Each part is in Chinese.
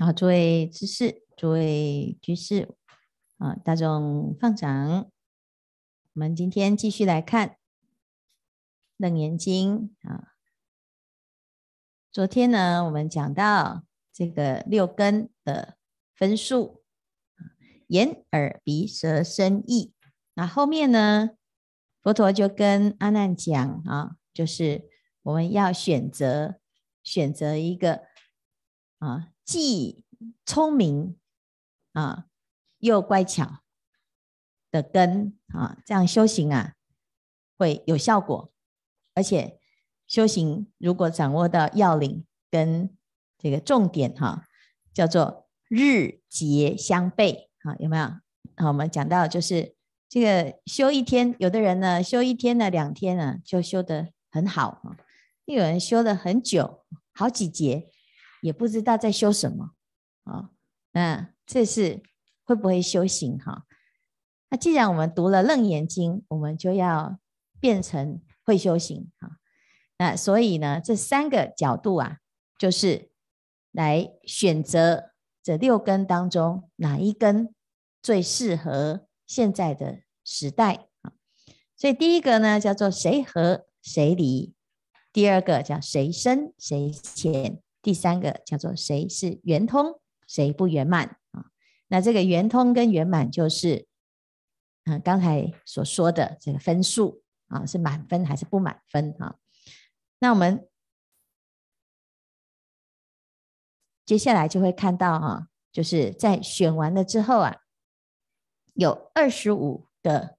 好，诸位知士，诸位居士，啊，大众放长，我们今天继续来看《楞严经》啊。昨天呢，我们讲到这个六根的分数，眼、耳、鼻、舌、身、意。那后面呢，佛陀就跟阿难讲啊，就是我们要选择选择一个啊。既聪明啊，又乖巧的根啊，这样修行啊会有效果，而且修行如果掌握到要领跟这个重点哈，叫做日节相背啊，有没有啊？我们讲到就是这个修一天，有的人呢修一天呢两天呢就修得很好啊，又有人修了很久，好几节。也不知道在修什么，啊，那这是会不会修行哈？那既然我们读了《楞严经》，我们就要变成会修行哈。那所以呢，这三个角度啊，就是来选择这六根当中哪一根最适合现在的时代啊。所以第一个呢，叫做谁和谁离；第二个叫谁深谁浅。第三个叫做谁是圆通，谁不圆满啊？那这个圆通跟圆满就是，嗯，刚才所说的这个分数啊，是满分还是不满分啊？那我们接下来就会看到啊，就是在选完了之后啊，有二十五个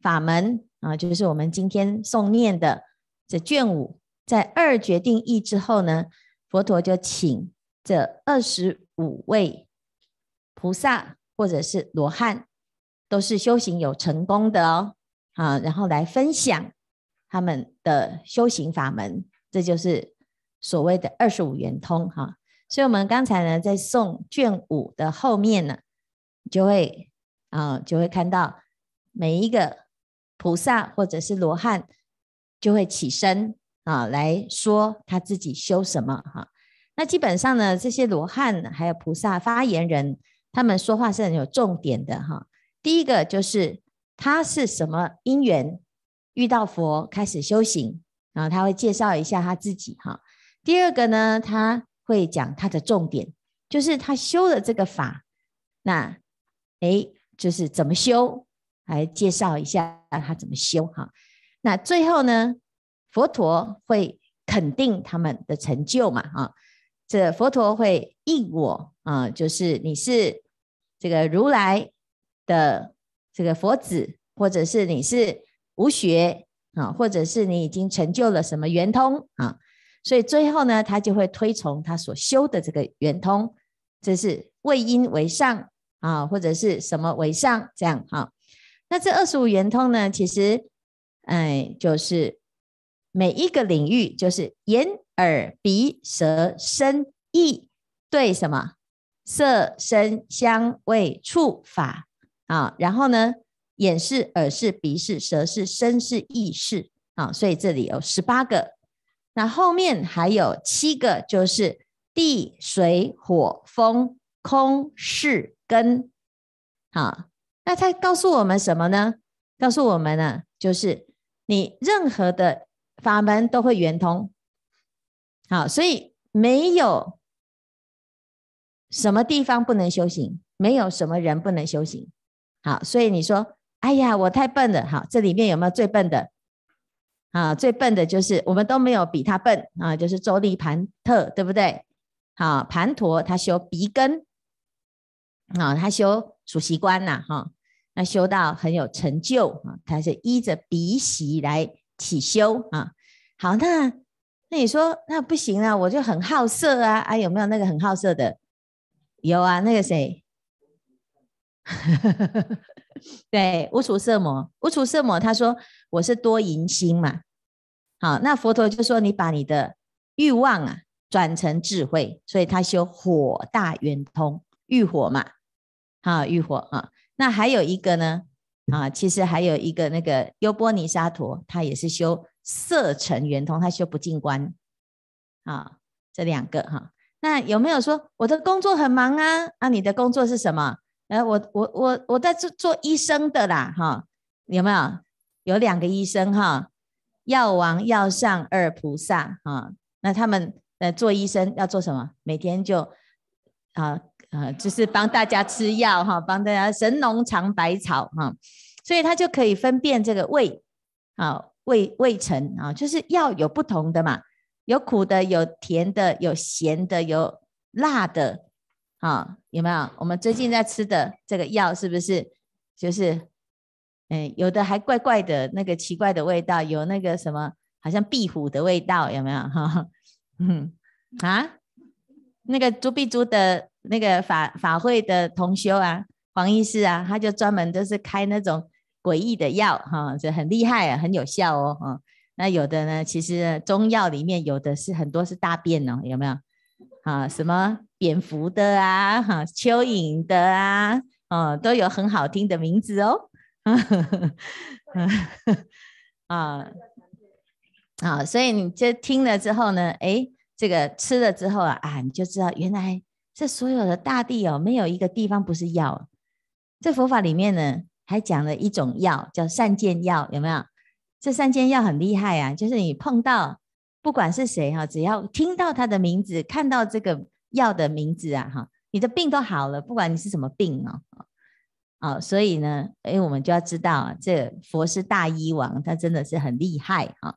法门啊，就是我们今天诵念的这卷五，在二决定义之后呢。佛陀就请这二十五位菩萨或者是罗汉，都是修行有成功的哦，啊，然后来分享他们的修行法门，这就是所谓的二十五圆通哈。所以，我们刚才呢，在诵卷五的后面呢，就会啊，就会看到每一个菩萨或者是罗汉就会起身。啊，来说他自己修什么哈？那基本上呢，这些罗汉还有菩萨发言人，他们说话是很有重点的哈。第一个就是他是什么因缘遇到佛开始修行，然后他会介绍一下他自己哈。第二个呢，他会讲他的重点，就是他修的这个法，那哎，就是怎么修，来介绍一下他怎么修哈。那最后呢？佛陀会肯定他们的成就嘛？啊，这佛陀会应我啊，就是你是这个如来的这个佛子，或者是你是无学啊，或者是你已经成就了什么圆通啊？所以最后呢，他就会推崇他所修的这个圆通，这是为因为上啊，或者是什么为上这样哈？那这二十五圆通呢，其实哎就是。每一个领域就是眼、耳、鼻、舌、身、意，对什么色、声、香、味、触、法啊？然后呢，眼是、耳是、鼻是、舌是、身是、意是啊？所以这里有十八个，那后面还有七个，就是地、水、火、风、空、是、根。啊？那它告诉我们什么呢？告诉我们呢，就是你任何的。法门都会圆通，好，所以没有什么地方不能修行，没有什么人不能修行。好，所以你说，哎呀，我太笨了。好，这里面有没有最笨的？啊，最笨的就是我们都没有比他笨啊，就是周立盘特，对不对？好，盘陀他修鼻根啊，他修属习观呐，哈，那修到很有成就啊，他是依着鼻息来起修啊。好，那那你说那不行啊，我就很好色啊啊，有没有那个很好色的？有啊，那个谁？对，无处色魔，无处色魔，他说我是多淫心嘛。好，那佛陀就说你把你的欲望啊转成智慧，所以他修火大圆通欲火嘛，好欲火啊。那还有一个呢？啊，其实还有一个那个优波尼沙陀，他也是修。色成圆通，他修不进关啊，这两个哈，那有没有说我的工作很忙啊？啊，你的工作是什么？哎，我我我我在做做医生的啦，哈，有没有？有两个医生哈，药王、药上二菩萨啊，那他们呃做医生要做什么？每天就啊啊，就是帮大家吃药哈，帮大家神农尝百草哈，所以他就可以分辨这个胃好。味味层啊，就是药有不同的嘛，有苦的，有甜的，有咸的，有辣的，啊，有没有？我们最近在吃的这个药是不是？就是，哎，有的还怪怪的，那个奇怪的味道，有那个什么，好像壁虎的味道，有没有？哈，嗯，啊，那个朱碧珠的那个法法会的同修啊，黄医师啊，他就专门都是开那种。诡异的药哈，这很厉害，很有效哦，嗯。那有的呢，其实中药里面有的是很多是大便哦，有没有？啊，什么蝙蝠的啊，哈，蚯蚓的啊，啊，都有很好听的名字哦，啊啊，所以你这听了之后呢，哎，这个吃了之后啊，啊，你就知道原来这所有的大地哦，没有一个地方不是药。这佛法里面呢。还讲了一种药叫善见药，有没有？这善见药很厉害啊，就是你碰到不管是谁哈，只要听到他的名字，看到这个药的名字啊哈，你的病都好了，不管你是什么病哦。哦，所以呢，哎，我们就要知道啊，这佛是大医王，他真的是很厉害哈。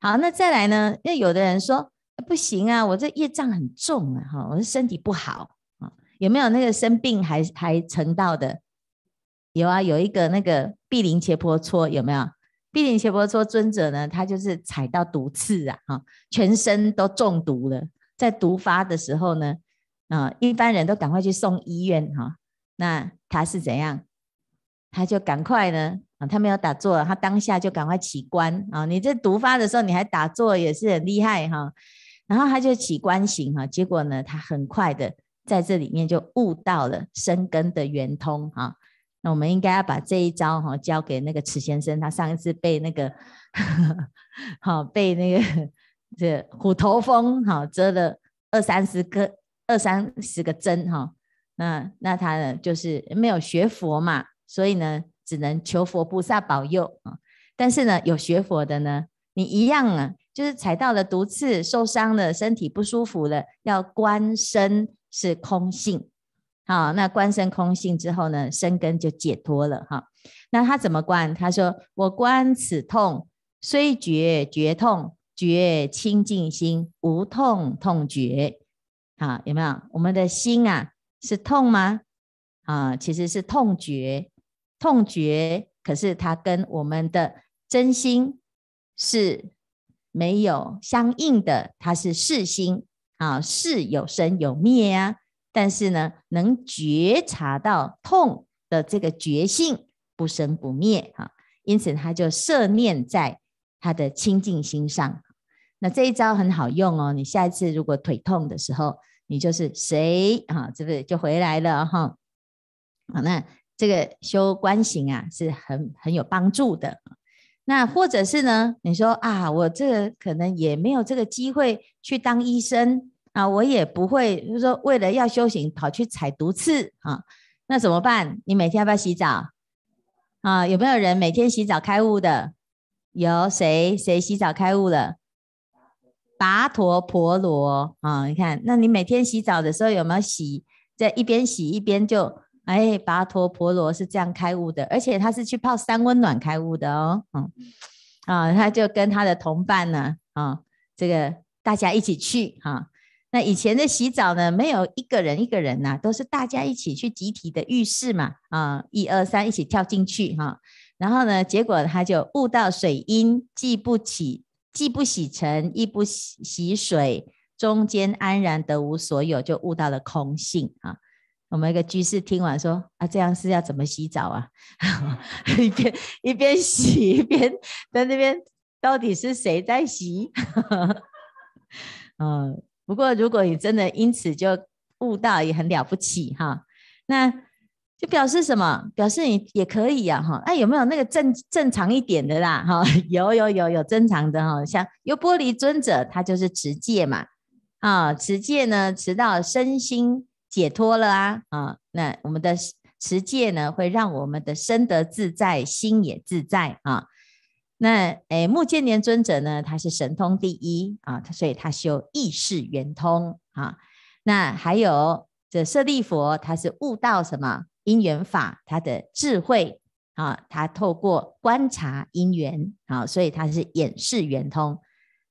好，那再来呢？那有的人说不行啊，我这业障很重啊，哈，我身体不好啊，有没有那个生病还还成道的？有啊，有一个那个毕陵切婆搓有没有？毕陵切婆搓尊者呢，他就是踩到毒刺啊，哈，全身都中毒了。在毒发的时候呢，啊，一般人都赶快去送医院哈。那他是怎样？他就赶快呢，啊，他没有打坐，他当下就赶快起观啊。你这毒发的时候你还打坐也是很厉害哈。然后他就起观行啊，结果呢，他很快的在这里面就悟到了生根的圆通啊。我们应该要把这一招哈交给那个池先生，他上一次被那个好被那个这虎头蜂哦、蛰了二三十个二三十个针哈，那那他呢就是没有学佛嘛，所以呢只能求佛菩萨保佑啊。但是呢有学佛的呢，你一样啊，就是踩到了毒刺受伤了，身体不舒服了，要观身是空性。好，那观生空性之后呢，生根就解脱了哈。那他怎么观？他说：“我观此痛虽觉，觉痛觉清净心，无痛痛觉。”好，有没有？我们的心啊，是痛吗？啊，其实是痛觉，痛觉。可是它跟我们的真心是没有相应的，它是是心。啊，是有生有灭啊。但是呢，能觉察到痛的这个觉性不生不灭啊，因此他就摄念在他的清净心上。那这一招很好用哦，你下一次如果腿痛的时候，你就是谁啊？这不是就回来了哈？好，那这个修观行啊，是很很有帮助的。那或者是呢，你说啊，我这可能也没有这个机会去当医生。啊，我也不会，就是说，为了要修行，跑去踩毒刺啊？那怎么办？你每天要不要洗澡？啊？有没有人每天洗澡开悟的？有谁？谁洗澡开悟了？跋陀婆罗啊，你看，那你每天洗澡的时候有没有洗？在一边洗一边就哎，跋陀婆罗是这样开悟的，而且他是去泡三温暖开悟的哦，嗯，啊，他就跟他的同伴呢，啊，这个大家一起去哈。那以前的洗澡呢，没有一个人一个人呐，都是大家一起去集体的浴室嘛，啊，一二三一起跳进去哈，然后呢，结果他就悟到水音，既不起，既不洗尘，亦不洗水，中间安然得无所有，就悟到了空性啊。我们一个居士听完说啊，这样是要怎么洗澡啊？一边一边洗一边，在那边到底是谁在洗？嗯。不过，如果你真的因此就悟到，也很了不起哈。那就表示什么？表示你也可以呀哈。哎，有没有那个正正常一点的啦？哈，有有有有正常的哈，像优波离尊者，他就是持戒嘛。啊，持戒呢，持到身心解脱了啊。啊，那我们的持戒呢，会让我们的身得自在，心也自在啊。那诶，目建年尊者呢？他是神通第一啊，所以他修意识圆通啊。那还有这舍利佛，他是悟到什么因缘法？他的智慧啊，他透过观察因缘啊，所以他是眼示圆通。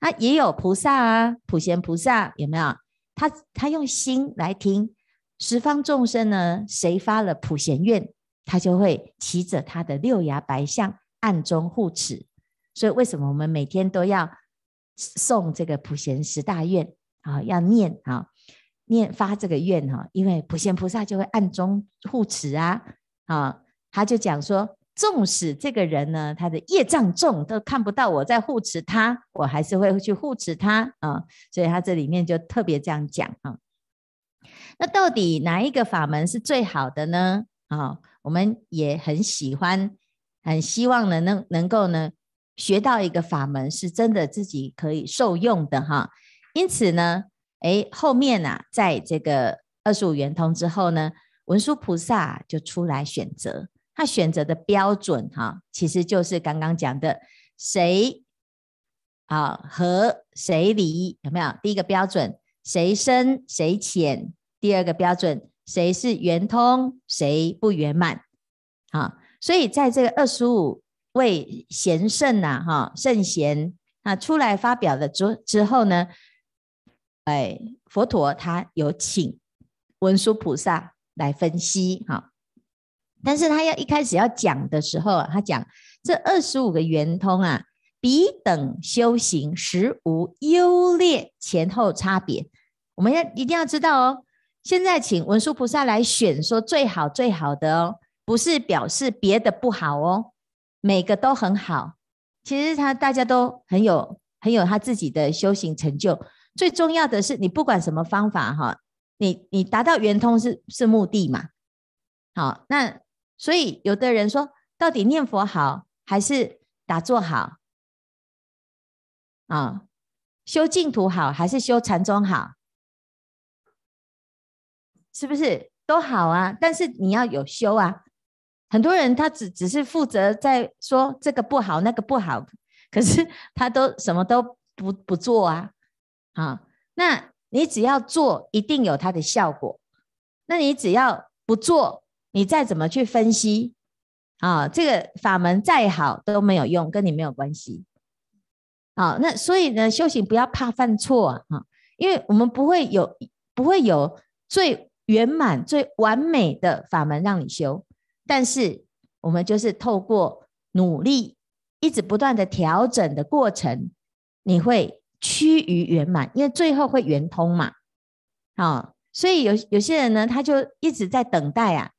那也有菩萨啊，普贤菩萨有没有？他他用心来听十方众生呢？谁发了普贤愿，他就会骑着他的六牙白象，暗中护持。所以，为什么我们每天都要送这个普贤十大愿啊？要念啊，念发这个愿哈，因为普贤菩萨就会暗中护持啊啊！他就讲说，纵使这个人呢，他的业障重，都看不到我在护持他，我还是会去护持他啊。所以他这里面就特别这样讲啊。那到底哪一个法门是最好的呢？啊，我们也很喜欢，很希望能能能够呢。学到一个法门，是真的自己可以受用的哈。因此呢，哎，后面啊，在这个二十五圆通之后呢，文殊菩萨就出来选择。他选择的标准哈，其实就是刚刚讲的，谁啊和谁离有没有？第一个标准，谁深谁浅；第二个标准，谁是圆通，谁不圆满。哈，所以在这个二十五。为贤圣呐，哈，圣贤那出来发表了之之后呢，哎，佛陀他有请文殊菩萨来分析，哈，但是他要一开始要讲的时候，他讲这二十五个圆通啊，彼等修行实无优劣前后差别，我们要一定要知道哦。现在请文殊菩萨来选说最好最好的哦，不是表示别的不好哦。每个都很好，其实他大家都很有很有他自己的修行成就。最重要的是，你不管什么方法哈，你你达到圆通是是目的嘛？好，那所以有的人说，到底念佛好还是打坐好？啊，修净土好还是修禅宗好？是不是都好啊？但是你要有修啊。很多人他只只是负责在说这个不好那个不好，可是他都什么都不不做啊啊！那你只要做，一定有它的效果。那你只要不做，你再怎么去分析啊，这个法门再好都没有用，跟你没有关系。好，那所以呢，修行不要怕犯错啊，因为我们不会有不会有最圆满最完美的法门让你修。但是我们就是透过努力，一直不断的调整的过程，你会趋于圆满，因为最后会圆通嘛。哦，所以有有些人呢，他就一直在等待啊，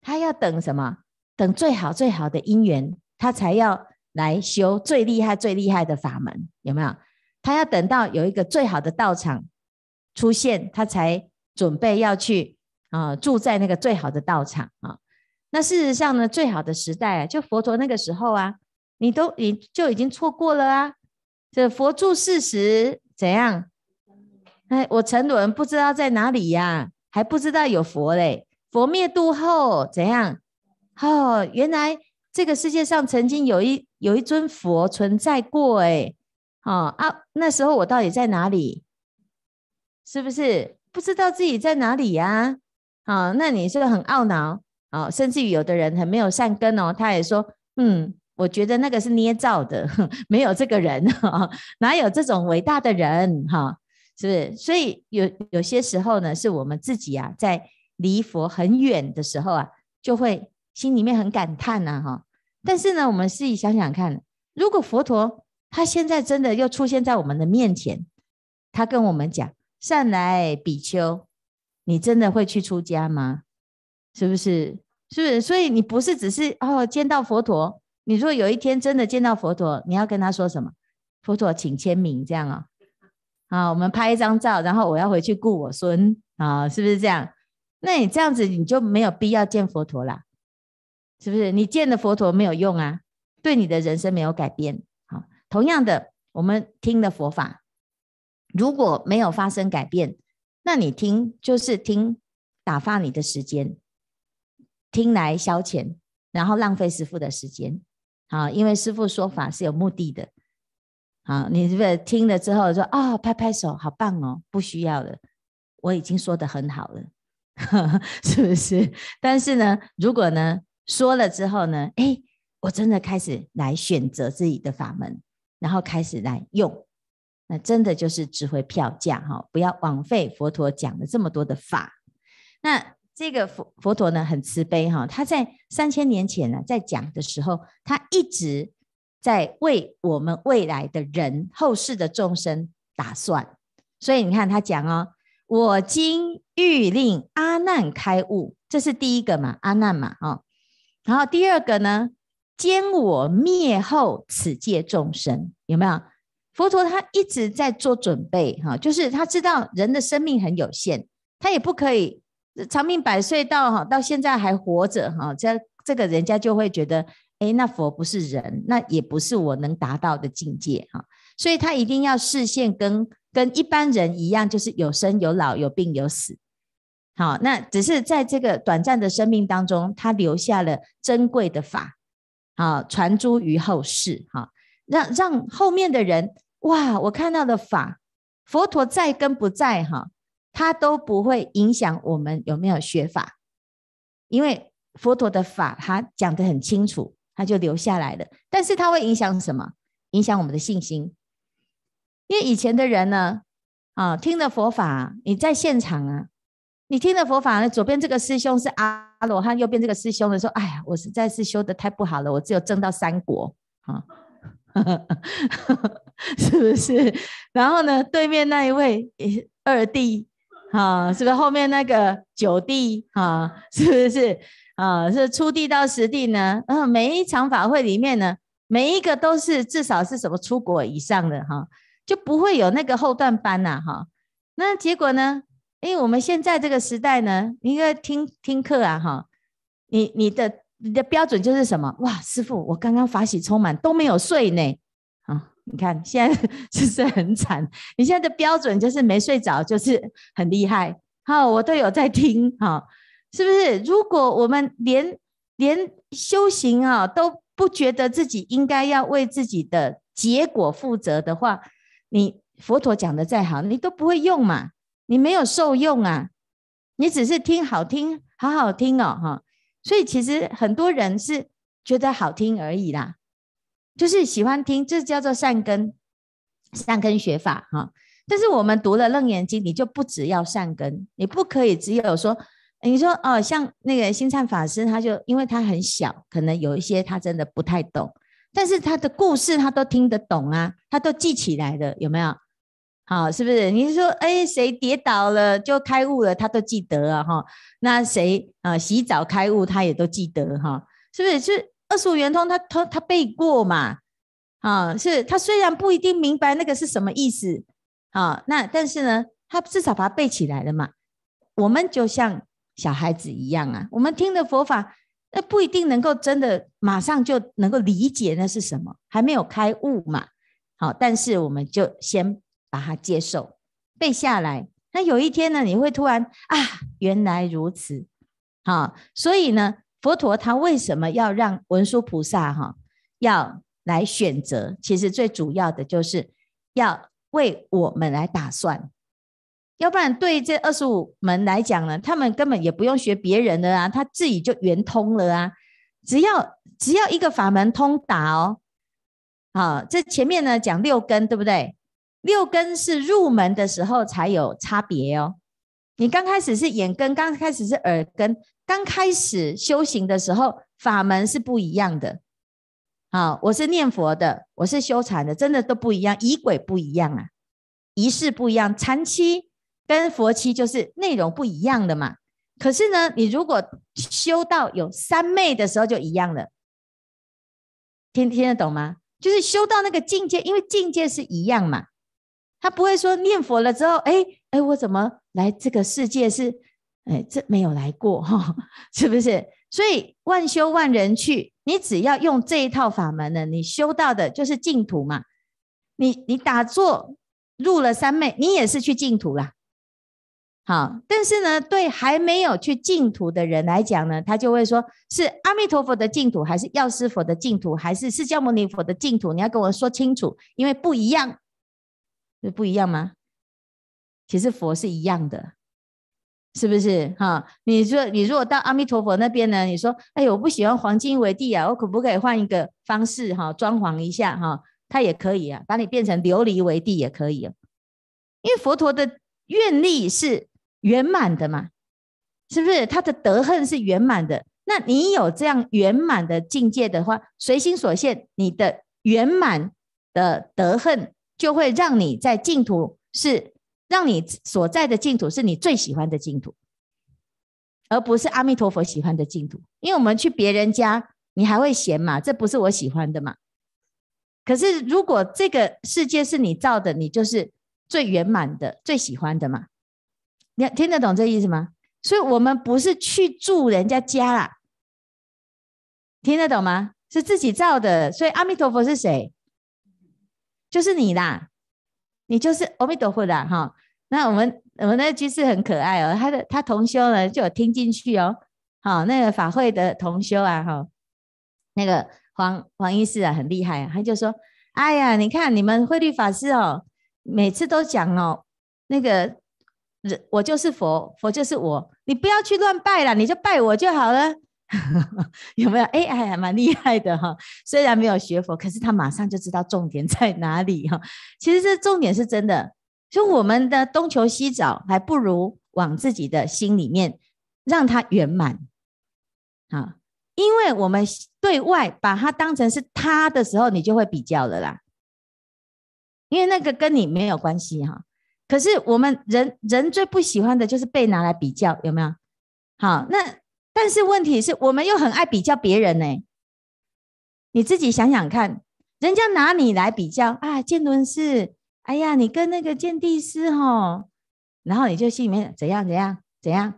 他要等什么？等最好最好的因缘，他才要来修最厉害最厉害的法门，有没有？他要等到有一个最好的道场出现，他才准备要去啊，住在那个最好的道场啊。那事实上呢，最好的时代啊，就佛陀那个时候啊，你都你就已经错过了啊。这佛住事时怎样？哎，我沉沦不知道在哪里呀，还不知道有佛嘞。佛灭度后怎样？哦，原来这个世界上曾经有一有一尊佛存在过哎。哦啊，那时候我到底在哪里？是不是不知道自己在哪里呀？啊，那你是很懊恼。啊，甚至于有的人很没有善根哦，他也说，嗯，我觉得那个是捏造的，没有这个人，哪有这种伟大的人哈？是不是？所以有有些时候呢，是我们自己啊，在离佛很远的时候啊，就会心里面很感叹呐哈。但是呢，我们自己想想看，如果佛陀他现在真的又出现在我们的面前，他跟我们讲，善来比丘，你真的会去出家吗？是不是？是不是？所以你不是只是哦见到佛陀。你说有一天真的见到佛陀，你要跟他说什么？佛陀，请签名这样哦。好，我们拍一张照，然后我要回去顾我孙啊，是不是这样？那你这样子你就没有必要见佛陀啦，是不是？你见了佛陀没有用啊，对你的人生没有改变。好，同样的，我们听的佛法如果没有发生改变，那你听就是听打发你的时间。听来消遣，然后浪费师傅的时间，好，因为师傅说法是有目的的，好，你这个听了之后说啊，拍拍手，好棒哦，不需要了，我已经说的很好了，是不是？但是呢，如果呢，说了之后呢，哎，我真的开始来选择自己的法门，然后开始来用，那真的就是值回票价哈，不要枉费佛陀讲了这么多的法，那。这个佛佛陀呢很慈悲哈，他在三千年前呢在讲的时候，他一直在为我们未来的人、后世的众生打算。所以你看他讲哦，我今欲令阿难开悟，这是第一个嘛，阿难嘛啊。然后第二个呢，兼我灭后此界众生有没有？佛陀他一直在做准备哈，就是他知道人的生命很有限，他也不可以。长命百岁到哈，到现在还活着哈，这这个人家就会觉得，哎，那佛不是人，那也不是我能达到的境界哈，所以他一定要视线跟跟一般人一样，就是有生有老有病有死。好，那只是在这个短暂的生命当中，他留下了珍贵的法啊，传诸于后世哈，让让后面的人哇，我看到的法，佛陀在跟不在哈？它都不会影响我们有没有学法，因为佛陀的法他讲得很清楚，他就留下来的。但是它会影响什么？影响我们的信心。因为以前的人呢，啊，听了佛法，你在现场啊，你听了佛法，呢，左边这个师兄是阿罗汉，右边这个师兄呢说：“哎呀，我实在是修的太不好了，我只有挣到三国啊，是不是？”然后呢，对面那一位二弟。啊，是不是后面那个九地 啊？是不是啊？是初地到十地呢？嗯，每一场法会里面呢，每一个都是至少是什么出国以上的哈，就不会有那个后段班呐哈。那结果呢？哎，我们现在这个时代呢，一个听听课啊哈。你你的你的标准就是什么？哇，师父，我刚刚法喜充满，都没有睡呢。你看，现在是 不是很惨？你现在的标准就是没睡着，就是很厉害。好，我都有在听，哈，是不是？如果我们连连修行啊都不觉得自己应该要为自己的结果负责的话，你佛陀讲的再好，你都不会用嘛，你没有受用啊，你只是听好听，好好听哦，哈。所以其实很多人是觉得好听而已啦。就是喜欢听，这叫做善根，善根学法哈。但是我们读了《楞严经》，你就不只要善根，你不可以只有说，你说哦，像那个星灿法师，他就因为他很小，可能有一些他真的不太懂，但是他的故事他都听得懂啊，他都记起来的，有没有？好，是不是？你是说哎，谁跌倒了就开悟了，他都记得啊，哈。那谁啊，洗澡开悟，他也都记得哈，是不是？是。二十五圆通，他他他背过嘛？啊，是他虽然不一定明白那个是什么意思，啊，那但是呢，他至少把它背起来了嘛。我们就像小孩子一样啊，我们听的佛法，那不一定能够真的马上就能够理解那是什么，还没有开悟嘛。好，但是我们就先把它接受、背下来。那有一天呢，你会突然啊，原来如此，好，所以呢。佛陀他为什么要让文殊菩萨哈要来选择？其实最主要的就是要为我们来打算，要不然对这二十五门来讲呢，他们根本也不用学别人的啊，他自己就圆通了啊。只要只要一个法门通达哦，好，这前面呢讲六根对不对？六根是入门的时候才有差别哦。你刚开始是眼根，刚开始是耳根，刚开始修行的时候，法门是不一样的。好，我是念佛的，我是修禅的，真的都不一样，仪轨不一样啊，仪式不一样，禅期跟佛期就是内容不一样的嘛。可是呢，你如果修到有三昧的时候，就一样了。听听得懂吗？就是修到那个境界，因为境界是一样嘛，他不会说念佛了之后，哎哎，我怎么？来这个世界是，哎，这没有来过哈，是不是？所以万修万人去，你只要用这一套法门呢，你修到的就是净土嘛。你你打坐入了三昧，你也是去净土啦。好，但是呢，对还没有去净土的人来讲呢，他就会说：是阿弥陀佛的净土，还是药师佛的净土，还是释迦牟尼佛的净土？你要跟我说清楚，因为不一样，这不一样吗？其实佛是一样的，是不是哈？你说你如果到阿弥陀佛那边呢？你说，哎呀，我不喜欢黄金为地啊，我可不可以换一个方式哈，装潢一下哈？他也可以啊，把你变成琉璃为地也可以啊。因为佛陀的愿力是圆满的嘛，是不是？他的得恨是圆满的。那你有这样圆满的境界的话，随心所现，你的圆满的得恨就会让你在净土是。让你所在的净土是你最喜欢的净土，而不是阿弥陀佛喜欢的净土。因为我们去别人家，你还会嫌嘛？这不是我喜欢的嘛？可是如果这个世界是你造的，你就是最圆满的、最喜欢的嘛？你听得懂这意思吗？所以，我们不是去住人家家啦，听得懂吗？是自己造的，所以阿弥陀佛是谁？就是你啦。你就是阿弥陀佛啦，哈！那我们我们那居士很可爱哦，他的他同修呢就有听进去哦，好，那个法会的同修啊，哈，那个黄黄医师啊很厉害，啊，他就说，哎呀，你看你们慧律法师哦，每次都讲哦，那个人我就是佛，佛就是我，你不要去乱拜了，你就拜我就好了。有没有 AI 还蛮厉害的哈，虽然没有学佛，可是他马上就知道重点在哪里哈。其实这重点是真的，就我们的东求西找，还不如往自己的心里面让它圆满啊。因为我们对外把它当成是他的时候，你就会比较了啦。因为那个跟你没有关系哈。可是我们人人最不喜欢的就是被拿来比较，有没有？好，那。但是问题是我们又很爱比较别人呢，你自己想想看，人家拿你来比较啊，建伦是，哎呀，你跟那个建地师哈，然后你就心里面怎样怎样怎样，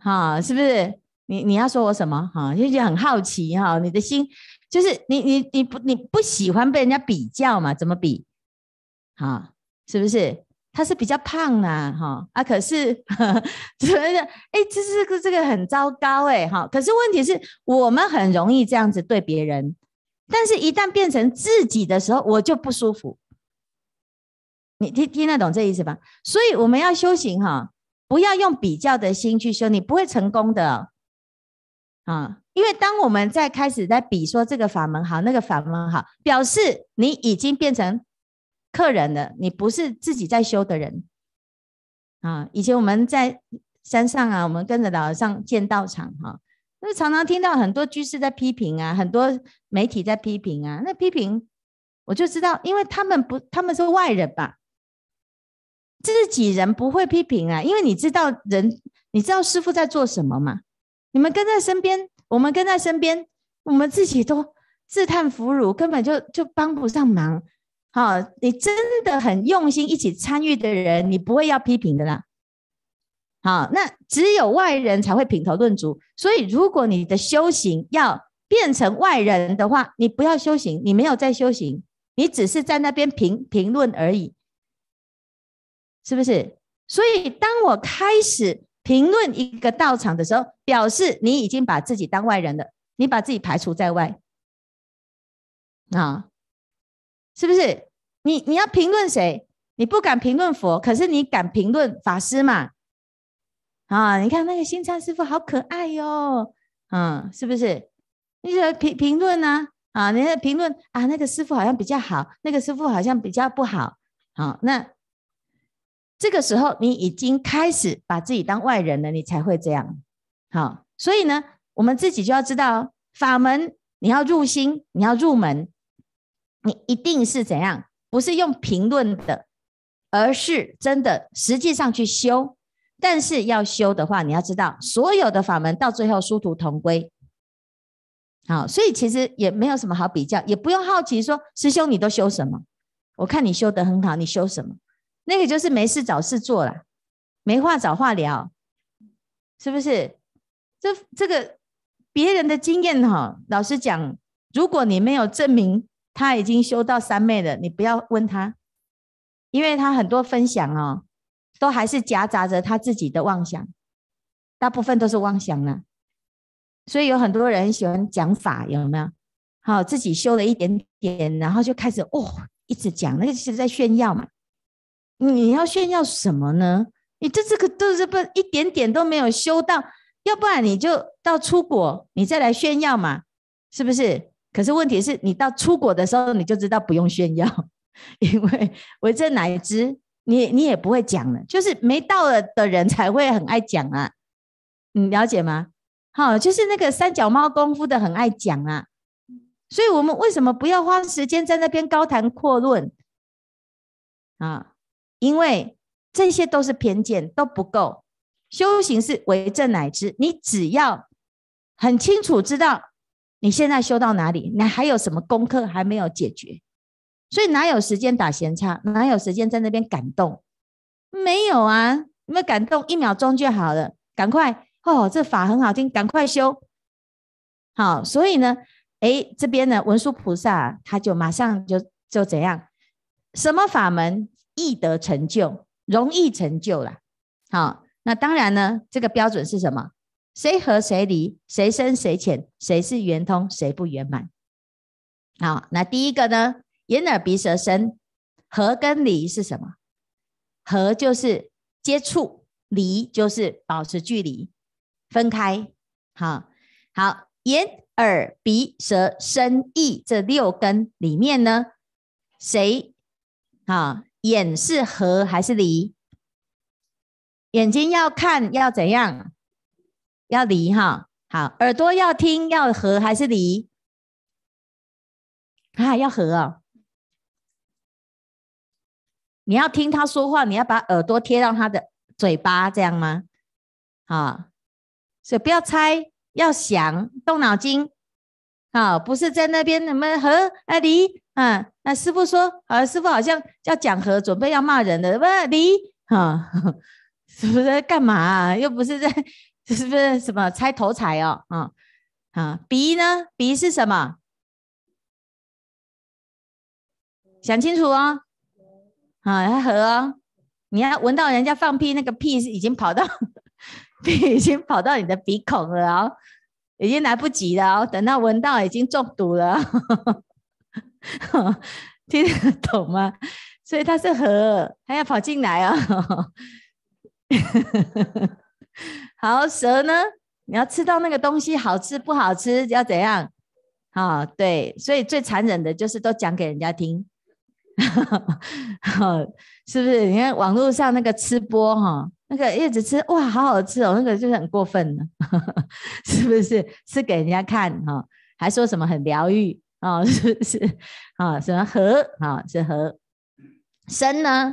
哈，是不是？你你要说我什么？哈，就就很好奇哈，你的心就是你你你不你不喜欢被人家比较嘛？怎么比？哈，是不是？他是比较胖啊，哈啊，可是觉得哎，这是个这个很糟糕哎，哈。可是问题是我们很容易这样子对别人，但是一旦变成自己的时候，我就不舒服。你听听得懂这意思吧？所以我们要修行哈，不要用比较的心去修，你不会成功的啊。因为当我们在开始在比说这个法门好，那个法门好，表示你已经变成。客人的，你不是自己在修的人啊！以前我们在山上啊，我们跟着老和上建道场哈，那常常听到很多居士在批评啊，很多媒体在批评啊。那批评我就知道，因为他们不他们是外人吧，自己人不会批评啊。因为你知道人，你知道师傅在做什么嘛？你们跟在身边，我们跟在身边，我们自己都自叹弗如，根本就就帮不上忙。好，你真的很用心一起参与的人，你不会要批评的啦。好，那只有外人才会品头论足。所以，如果你的修行要变成外人的话，你不要修行，你没有在修行，你只是在那边评评论而已，是不是？所以，当我开始评论一个道场的时候，表示你已经把自己当外人了，你把自己排除在外，啊。是不是你你要评论谁？你不敢评论佛，可是你敢评论法师嘛？啊，你看那个新餐师傅好可爱哟，嗯，是不是？你来评评论啊？啊，你家评论啊，那个师傅好像比较好，那个师傅好像比较不好。好，那这个时候你已经开始把自己当外人了，你才会这样。好，所以呢，我们自己就要知道法门，你要入心，你要入门。你一定是怎样？不是用评论的，而是真的实际上去修。但是要修的话，你要知道所有的法门到最后殊途同归。好，所以其实也没有什么好比较，也不用好奇说，师兄你都修什么？我看你修的很好，你修什么？那个就是没事找事做啦，没话找话聊，是不是？这这个别人的经验哈，老实讲，如果你没有证明。他已经修到三昧了，你不要问他，因为他很多分享哦，都还是夹杂着他自己的妄想，大部分都是妄想了。所以有很多人喜欢讲法，有没有？好，自己修了一点点，然后就开始哦，一直讲，那个是在炫耀嘛。你要炫耀什么呢？你这这可都是不一点点都没有修到，要不然你就到出国，你再来炫耀嘛，是不是？可是问题是你到出国的时候，你就知道不用炫耀，因为为正乃知，你你也不会讲了。就是没到了的人才会很爱讲啊，你了解吗？好，就是那个三脚猫功夫的很爱讲啊，所以我们为什么不要花时间在那边高谈阔论啊？因为这些都是偏见，都不够修行。是为正乃知，你只要很清楚知道。你现在修到哪里？你还有什么功课还没有解决？所以哪有时间打闲差，哪有时间在那边感动？没有啊！有没感动？一秒钟就好了，赶快哦！这法很好听，赶快修好。所以呢，哎，这边呢，文殊菩萨他就马上就就怎样？什么法门易得成就，容易成就啦。好，那当然呢，这个标准是什么？谁和谁离，谁深谁浅，谁是圆通，谁不圆满？好，那第一个呢？眼、耳、鼻、舌、身，合跟离是什么？合就是接触，离就是保持距离，分开。好，好，眼、耳、鼻、舌、身、意这六根里面呢，谁？啊，眼是合还是离？眼睛要看要怎样？要离哈，好，耳朵要听要合还是离？啊，要合哦。你要听他说话，你要把耳朵贴到他的嘴巴，这样吗？啊，所以不要猜，要想动脑筋。好，不是在那边什么合啊离啊？那师傅说，啊，师傅好像要讲合，准备要骂人的不离啊？是不是干嘛？又不是在。是不是什么猜头彩啊？嗯，啊，鼻呢？鼻是什么？想清楚哦。啊，和哦，你要闻到人家放屁，那个屁已经跑到，屁已经跑到你的鼻孔了，然已经来不及了哦，等到闻到已经中毒了。听得懂吗？所以它是和，还要跑进来哦。好，蛇呢？你要吃到那个东西好吃不好吃？要怎样？啊，对，所以最残忍的就是都讲给人家听，是不是？你看网络上那个吃播哈，那个一直吃哇，好好吃哦，那个就是很过分了，是不是？吃给人家看哈，还说什么很疗愈啊？是不是？啊，什么和啊？是和生呢？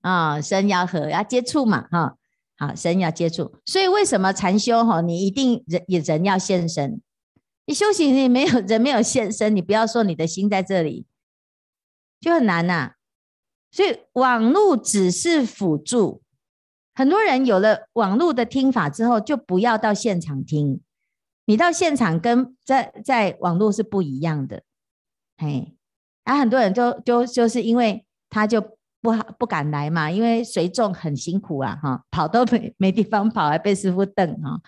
啊，生要和要接触嘛，哈。好，神要接触，所以为什么禅修哈？你一定人也人要现身，你修行你没有人没有现身，你不要说你的心在这里，就很难呐。所以网络只是辅助，很多人有了网络的听法之后，就不要到现场听，你到现场跟在在网络是不一样的，嘿，啊，很多人就就就是因为他就。不好，不敢来嘛，因为随众很辛苦啊，哈，跑都没没地方跑，还被师傅瞪哈，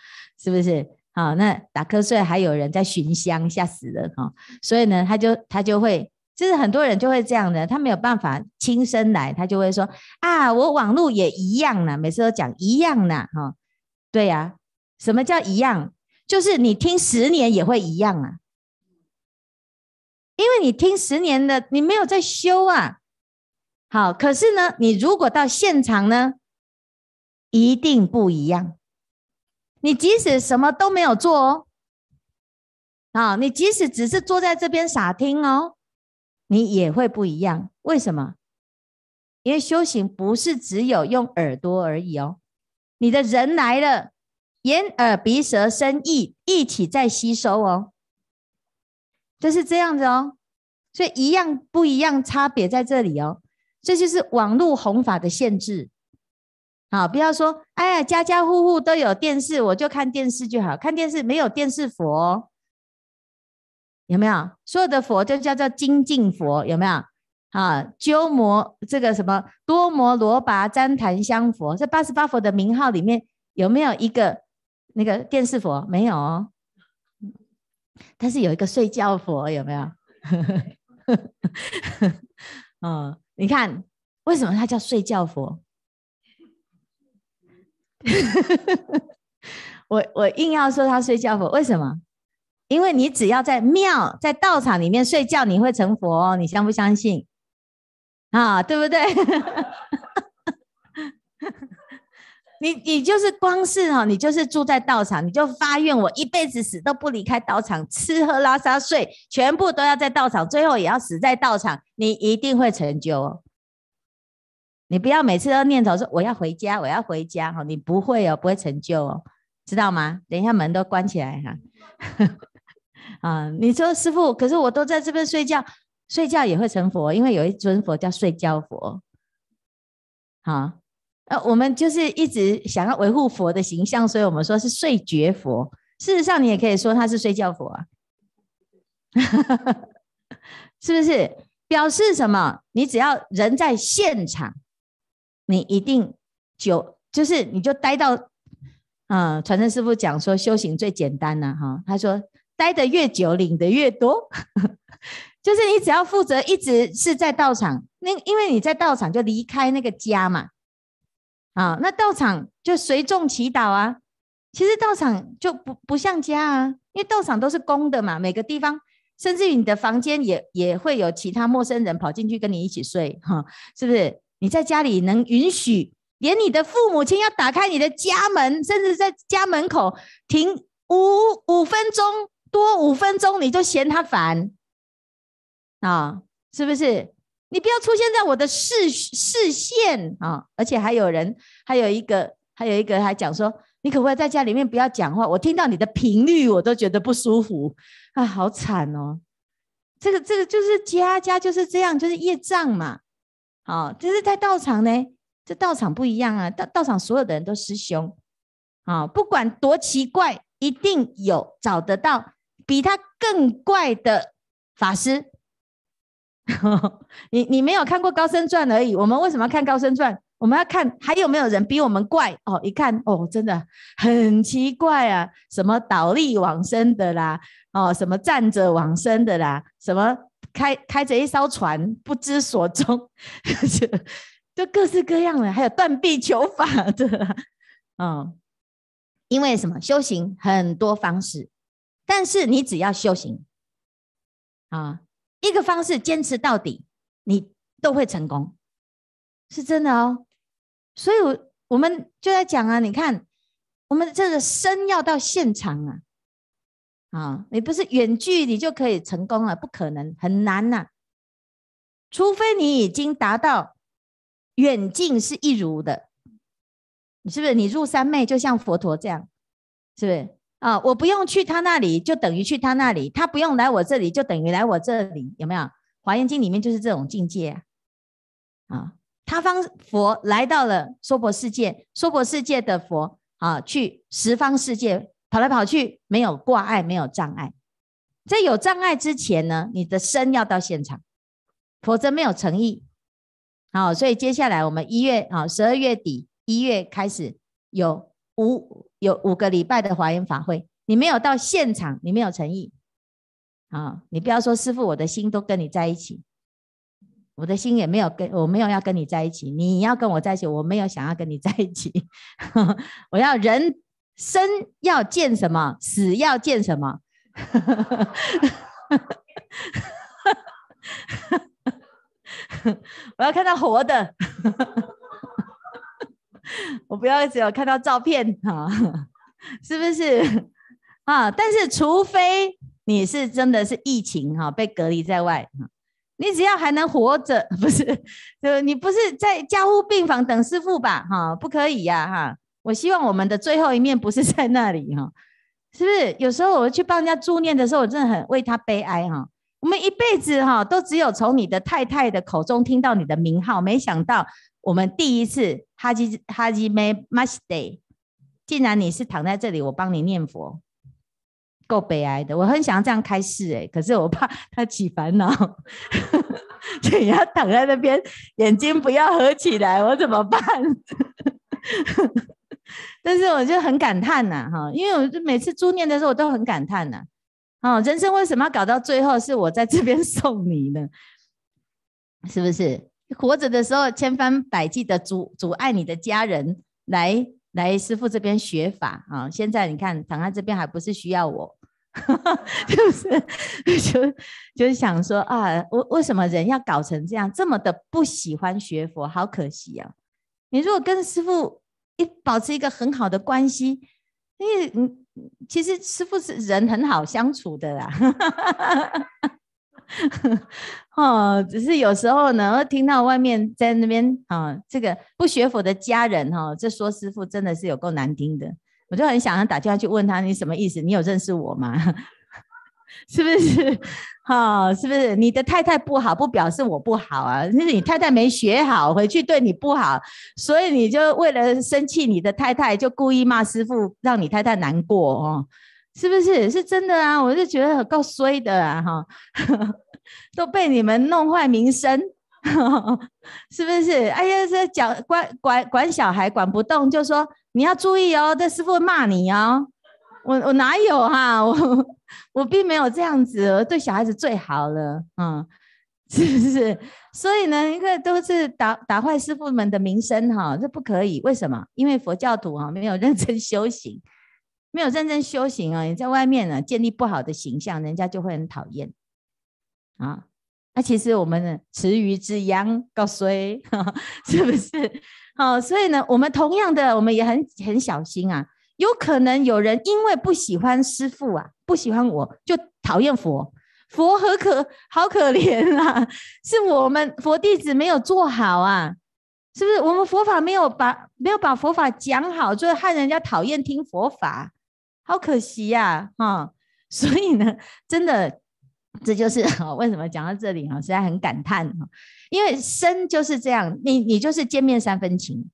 是不是？啊，那打瞌睡还有人在寻香，吓死了哈。所以呢，他就他就会，就是很多人就会这样的，他没有办法亲身来，他就会说啊，我网路也一样呢，每次都讲一样呢，哈，对呀，什么叫一样？就是你听十年也会一样啊，因为你听十年的，你没有在修啊。好，可是呢，你如果到现场呢，一定不一样。你即使什么都没有做哦，啊，你即使只是坐在这边傻听哦，你也会不一样。为什么？因为修行不是只有用耳朵而已哦。你的人来了，眼、耳、鼻、舌、身、意一起在吸收哦，就是这样子哦。所以一样不一样，差别在这里哦。这就是网络弘法的限制，好，不要说，哎呀，家家户户都有电视，我就看电视就好，看电视没有电视佛，有没有？所有的佛就叫做精进佛，有没有？啊，鸠摩这个什么多摩罗跋旃檀香佛，在八十八佛的名号里面有没有一个那个电视佛？没有，但是有一个睡觉佛，有没有？啊。你看，为什么他叫睡觉佛？我我硬要说他睡觉佛，为什么？因为你只要在庙、在道场里面睡觉，你会成佛，你相不相信？啊，对不对？你你就是光是哈，你就是住在道场，你就发愿，我一辈子死都不离开道场，吃喝拉撒睡全部都要在道场，最后也要死在道场，你一定会成就。你不要每次都念头说我要回家，我要回家哈，你不会哦，不会成就哦，知道吗？等一下门都关起来哈。啊，你说师傅，可是我都在这边睡觉，睡觉也会成佛，因为有一尊佛叫睡觉佛。好。呃，我们就是一直想要维护佛的形象，所以我们说是睡觉佛。事实上，你也可以说他是睡觉佛啊，是不是？表示什么？你只要人在现场，你一定就就是你就待到。嗯，传承师傅讲说修行最简单了哈，他说待得越久领得越多，就是你只要负责一直是在道场，那因为你在道场就离开那个家嘛。啊，那道场就随众祈祷啊。其实道场就不不像家啊，因为道场都是公的嘛，每个地方，甚至于你的房间也也会有其他陌生人跑进去跟你一起睡，哈，是不是？你在家里能允许，连你的父母亲要打开你的家门，甚至在家门口停五五分钟多五分钟，你就嫌他烦啊，是不是？你不要出现在我的视视线啊！而且还有人，还有一个，还有一个还讲说，你可不可以在家里面不要讲话？我听到你的频率，我都觉得不舒服啊！好惨哦，这个这个就是家家就是这样，就是业障嘛。啊，就是在道场呢，这道场不一样啊，道道场所有的人都师兄，啊，不管多奇怪，一定有找得到比他更怪的法师。你你没有看过高僧传而已。我们为什么要看高僧传？我们要看还有没有人比我们怪哦？一看哦，真的很奇怪啊！什么倒立往生的啦，哦，什么站着往生的啦，什么开开着一艘船不知所踪，就 就各式各样的，还有断臂求法的，嗯，因为什么修行很多方式，但是你只要修行啊。一个方式坚持到底，你都会成功，是真的哦。所以，我我们就在讲啊，你看，我们这个身要到现场啊，啊，你不是远距你就可以成功了，不可能，很难呐。除非你已经达到远近是一如的，你是不是？你入三昧就像佛陀这样，是不是？啊，我不用去他那里，就等于去他那里；他不用来我这里，就等于来我这里。有没有《华严经》里面就是这种境界啊？他方佛来到了娑婆世界，娑婆世界的佛啊，去十方世界跑来跑去，没有挂碍，没有障碍。在有障碍之前呢，你的身要到现场，否则没有诚意。好，所以接下来我们一月啊，十二月底一月开始有无有五个礼拜的华严法会，你没有到现场，你没有诚意，啊，你不要说师父，我的心都跟你在一起，我的心也没有跟，我没有要跟你在一起，你要跟我在一起，我没有想要跟你在一起，我要人生要见什么，死要见什么，我要看到活的。我不要只有看到照片哈，是不是啊？但是除非你是真的是疫情哈，被隔离在外，你只要还能活着，不是就你不是在家护病房等师傅吧？哈，不可以呀哈。我希望我们的最后一面不是在那里哈，是不是？有时候我去帮人家祝念的时候，我真的很为他悲哀哈。我们一辈子哈，都只有从你的太太的口中听到你的名号，没想到。我们第一次哈基哈基梅 m a s d 既然你是躺在这里，我帮你念佛，够悲哀的。我很想要这样开示哎，可是我怕他起烦恼，所以要躺在那边，眼睛不要合起来，我怎么办？但是我就很感叹呐，哈，因为我每次助念的时候，我都很感叹呐。哦，人生为什么要搞到最后是我在这边送你呢？是不是？活着的时候，千方百计的阻阻碍你的家人来来师傅这边学法啊！现在你看，躺在这边还不是需要我，哈，就是？就就是想说啊，为为什么人要搞成这样，这么的不喜欢学佛，好可惜啊！你如果跟师傅一保持一个很好的关系，为嗯，其实师傅是人很好相处的啦。哦，只是有时候呢，我听到外面在那边啊，这个不学佛的家人哈，这说师傅真的是有够难听的，我就很想打电话去问他，你什么意思？你有认识我吗？是不是？哦，是不是？你的太太不好，不表示我不好啊，是你太太没学好，回去对你不好，所以你就为了生气你的太太，就故意骂师傅，让你太太难过哦。是不是是真的啊？我就觉得够衰的啊！哈，都被你们弄坏名声，是不是？哎呀，这讲管管管小孩管不动，就说你要注意哦，这师傅骂你哦。我我哪有哈？我我并没有这样子，我对小孩子最好了，嗯，是不是？所以呢，一个都是打打坏师傅们的名声哈，这不可以。为什么？因为佛教徒哈没有认真修行。没有认真修行啊，你在外面呢，建立不好的形象，人家就会很讨厌啊。那其实我们池鱼之殃，告衰，是不是？好，所以呢，我们同样的，我们也很很小心啊。有可能有人因为不喜欢师父啊，不喜欢我就讨厌佛，佛何可好可怜啊？是我们佛弟子没有做好啊，是不是？我们佛法没有把没有把佛法讲好，就害人家讨厌听佛法。好可惜呀，哈！所以呢，真的，这就是 为什么讲到这里啊，实在很感叹哈。因为生就是这样，你你就是见面三分情，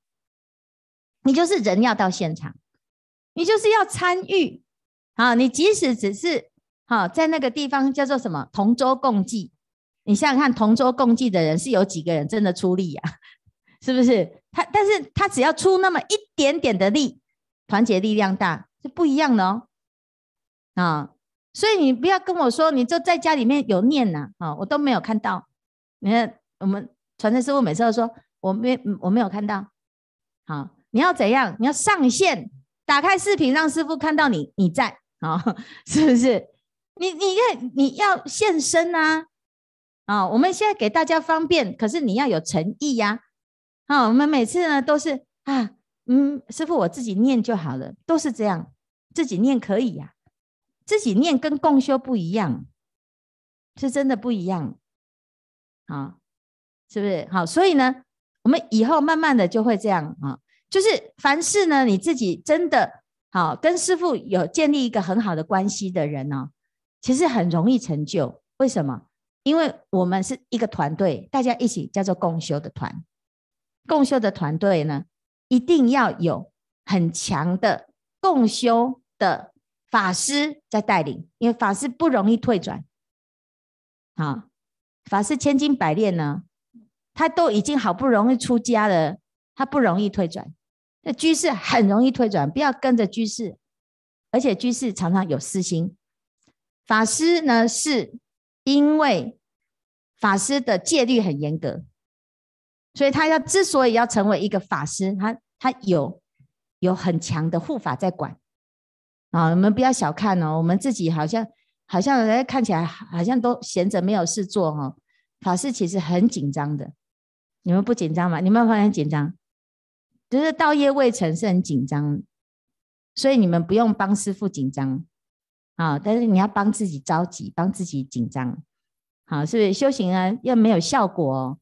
你就是人要到现场，你就是要参与啊！你即使只是好在那个地方叫做什么同舟共济，你想想看，同舟共济的人是有几个人真的出力呀？是不是？他但是他只要出那么一点点的力，团结力量大。不一样的哦，啊，所以你不要跟我说你就在家里面有念呐，啊，我都没有看到。你看，我们传承师傅每次都说我没我没有看到。好，你要怎样？你要上线，打开视频让师傅看到你你在啊，是不是？你你要你要现身啊，啊，我们现在给大家方便，可是你要有诚意呀，啊，我们每次呢都是啊，嗯，师傅我自己念就好了，都是这样。自己念可以呀，自己念跟共修不一样，是真的不一样，啊，是不是好？所以呢，我们以后慢慢的就会这样啊，就是凡事呢，你自己真的好，跟师傅有建立一个很好的关系的人呢，其实很容易成就。为什么？因为我们是一个团队，大家一起叫做共修的团，共修的团队呢，一定要有很强的共修。的法师在带领，因为法师不容易退转，啊，法师千金百炼呢，他都已经好不容易出家了，他不容易退转。那居士很容易退转，不要跟着居士，而且居士常常有私心。法师呢，是因为法师的戒律很严格，所以他要之所以要成为一个法师，他他有有很强的护法在管。啊，你们不要小看哦，我们自己好像好像看起来好像都闲着没有事做哈，法师其实很紧张的，你们不紧张吗？你们有发现紧张？就是道业未成是很紧张，所以你们不用帮师傅紧张，啊，但是你要帮自己着急，帮自己紧张，好，是不是修行啊？又没有效果哦，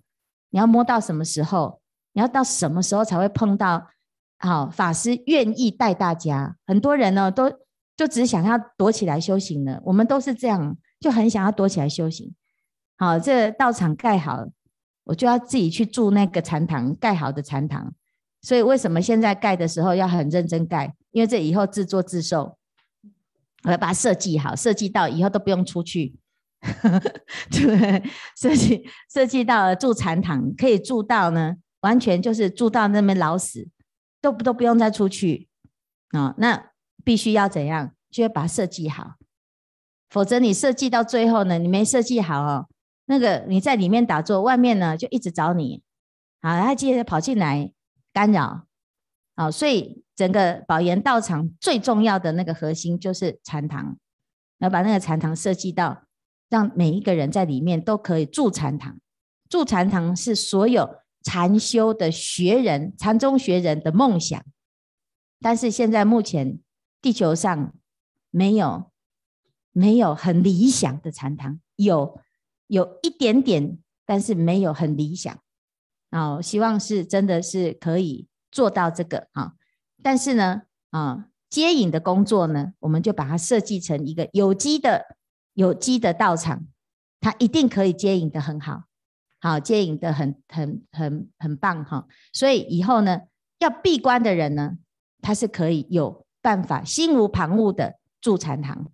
你要摸到什么时候？你要到什么时候才会碰到好法师愿意带大家？很多人呢都。就只想要躲起来修行了。我们都是这样，就很想要躲起来修行。好，这道场盖好了，我就要自己去住那个禅堂，盖好的禅堂。所以为什么现在盖的时候要很认真盖？因为这以后自作自受。我要把它设计好，设计到以后都不用出去。对，设计设计到住禅堂可以住到呢，完全就是住到那边老死，都不都不用再出去啊。那。必须要怎样？就要把它设计好，否则你设计到最后呢，你没设计好哦。那个你在里面打坐，外面呢就一直找你，啊，他接着跑进来干扰，啊，所以整个宝岩道场最重要的那个核心就是禅堂，要把那个禅堂设计到让每一个人在里面都可以住禅堂。住禅堂是所有禅修的学人、禅宗学人的梦想，但是现在目前。地球上没有没有很理想的禅堂，有有一点点，但是没有很理想。哦，希望是真的是可以做到这个啊。但是呢，啊，接引的工作呢，我们就把它设计成一个有机的、有机的道场，它一定可以接引的很好，好接引的很、很、很、很棒哈。所以以后呢，要闭关的人呢，他是可以有。办法心无旁骛的住禅堂，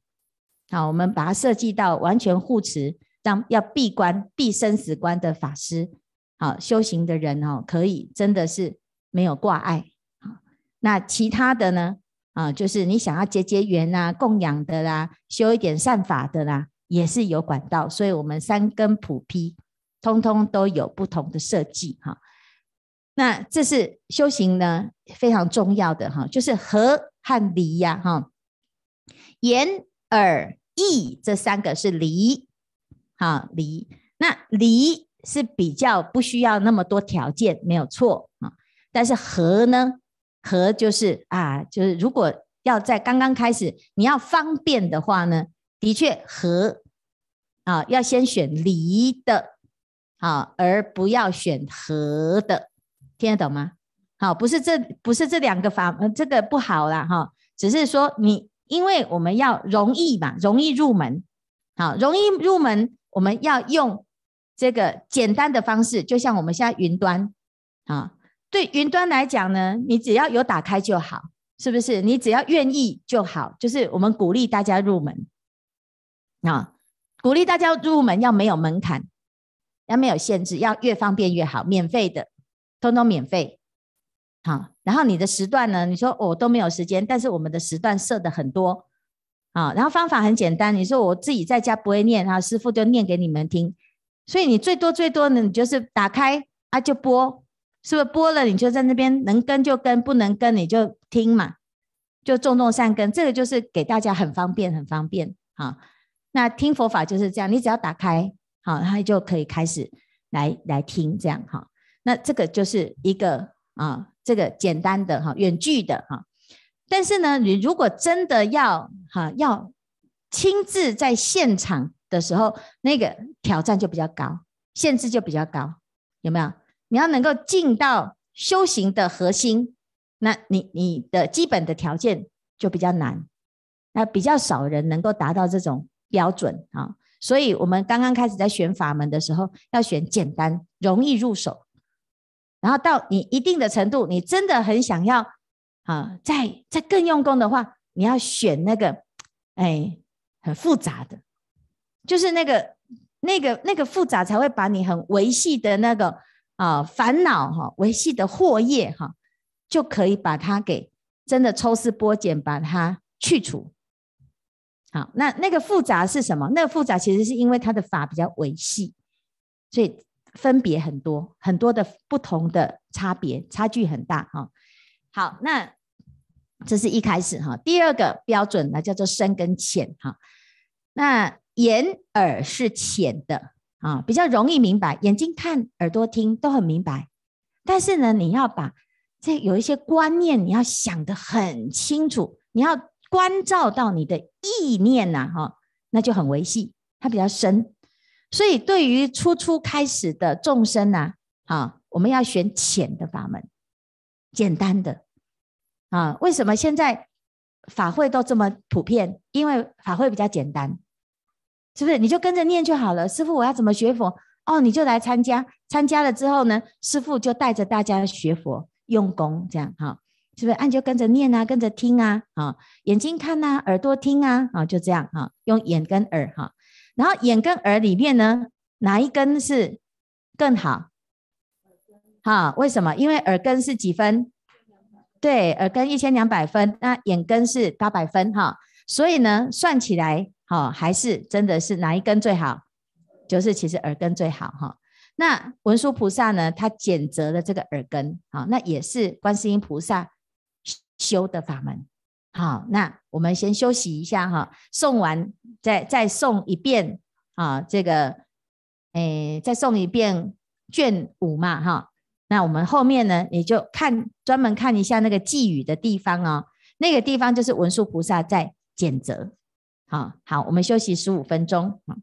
好，我们把它设计到完全护持，让要闭关闭生死关的法师，好修行的人哦，可以真的是没有挂碍。好，那其他的呢？啊，就是你想要结结缘呐、供养的啦、修一点善法的啦，也是有管道。所以，我们三根普披，通通都有不同的设计哈。那这是修行呢非常重要的哈，就是和。和离呀，哈，眼耳意这三个是离，哈离，那离是比较不需要那么多条件，没有错啊。但是和呢，和就是啊，就是如果要在刚刚开始你要方便的话呢，的确和啊要先选离的，啊，而不要选和的，听得懂吗？好，不是这不是这两个法，呃，这个不好啦，哈。只是说你，因为我们要容易嘛，容易入门，好，容易入门，我们要用这个简单的方式，就像我们现在云端啊。对云端来讲呢，你只要有打开就好，是不是？你只要愿意就好，就是我们鼓励大家入门啊，鼓励大家入门要没有门槛，要没有限制，要越方便越好，免费的，通通免费。啊，然后你的时段呢？你说我都没有时间，但是我们的时段设的很多啊。然后方法很简单，你说我自己在家不会念，然后师傅就念给你们听。所以你最多最多呢，你就是打开啊就播，是不是播了？你就在那边能跟就跟，不能跟你就听嘛，就种种善根。这个就是给大家很方便，很方便啊。那听佛法就是这样，你只要打开好，它就可以开始来来听这样哈。那这个就是一个啊。这个简单的哈，远距的哈，但是呢，你如果真的要哈，要亲自在现场的时候，那个挑战就比较高，限制就比较高，有没有？你要能够进到修行的核心，那你你的基本的条件就比较难，那比较少人能够达到这种标准啊。所以我们刚刚开始在选法门的时候，要选简单、容易入手。然后到你一定的程度，你真的很想要，啊，再再更用功的话，你要选那个，哎，很复杂的，就是那个那个那个复杂才会把你很维系的那个啊烦恼哈维系的祸业哈，就可以把它给真的抽丝剥茧，把它去除。好，那那个复杂是什么？那个复杂其实是因为它的法比较维系，所以。分别很多很多的不同的差别，差距很大哈。好，那这是一开始哈。第二个标准呢，叫做深跟浅哈。那眼耳是浅的啊，比较容易明白，眼睛看，耳朵听，都很明白。但是呢，你要把这有一些观念，你要想得很清楚，你要关照到你的意念呐哈，那就很维系，它比较深。所以，对于初初开始的众生呐、啊，我们要选浅的法门，简单的，啊，为什么现在法会都这么普遍？因为法会比较简单，是不是？你就跟着念就好了。师傅，我要怎么学佛？哦，你就来参加，参加了之后呢，师傅就带着大家学佛用功，这样哈，是不是？按就跟着念啊，跟着听啊，啊，眼睛看啊，耳朵听啊，啊，就这样哈，用眼跟耳哈。然后眼跟耳里面呢，哪一根是更好？哈，为什么？因为耳根是几分？对，耳根一千两百分，那眼根是八百分，哈，所以呢，算起来，哈，还是真的是哪一根最好？就是其实耳根最好，哈。那文殊菩萨呢，他剪折了这个耳根，好，那也是观世音菩萨修的法门。好，那我们先休息一下哈，送完再再送一遍啊，这个，诶，再送一遍卷五嘛哈，那我们后面呢，也就看专门看一下那个寄语的地方哦，那个地方就是文殊菩萨在检责。好好，我们休息十五分钟嗯